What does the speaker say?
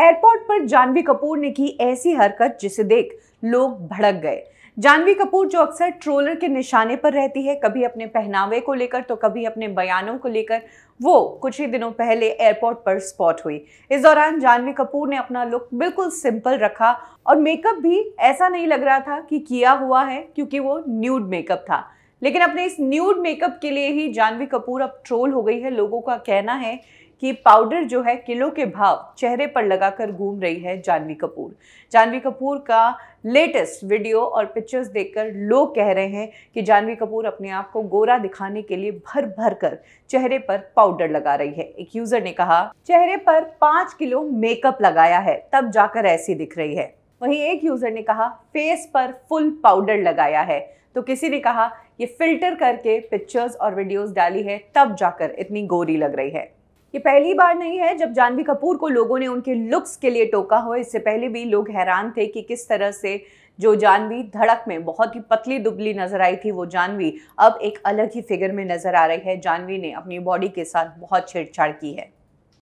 airport पर जानवी कपूर ने की ऐसी हरकत जिसे देख लोग भड़क गए जानवी कपूर जो अक्सर ट्रोलर के निशाने पर रहती है कभी अपने पहनावे को लेकर तो कभी अपने बयानों को लेकर वो कुछ ही दिनों पहले एयरपोर्ट पर स्पॉट हुई इस दौरान जानवी कपूर ने अपना लुक बिल्कुल सिंपल रखा और मेकअप भी ऐसा नहीं लग रहा था कि किया हुआ है क्योंकि वो न्यूड मेकअप था लेकिन अपने इस न्यूड मेकअप के लिए ही जानवी कपूर अब ट्रोल हो गई है लोगों का कहना है कि पाउडर जो है किलो के भाव चेहरे पर लगाकर घूम रही है जानवी कपूर जानवी कपूर का लेटेस्ट वीडियो और पिक्चर्स देखकर लोग कह रहे हैं कि जानवी कपूर अपने आप को गोरा दिखाने के लिए भर भर कर चेहरे पर पाउडर लगा रही है एक यूजर ने कहा चेहरे पर पाँच किलो मेकअप लगाया है तब जाकर ऐसी दिख रही है वहीं एक यूज़र ने कहा फेस पर फुल पाउडर लगाया है तो किसी ने कहा ये फिल्टर करके पिक्चर्स और वीडियोस डाली है तब जाकर इतनी गोरी लग रही है ये पहली बार नहीं है जब जानवी कपूर को लोगों ने उनके लुक्स के लिए टोका हो इससे पहले भी लोग हैरान थे कि किस तरह से जो जानवी धड़क में बहुत ही पतली दुबली नजर आई थी वो जानवी अब एक अलग ही फिगर में नजर आ रही है जानवी ने अपनी बॉडी के साथ बहुत छेड़छाड़ की है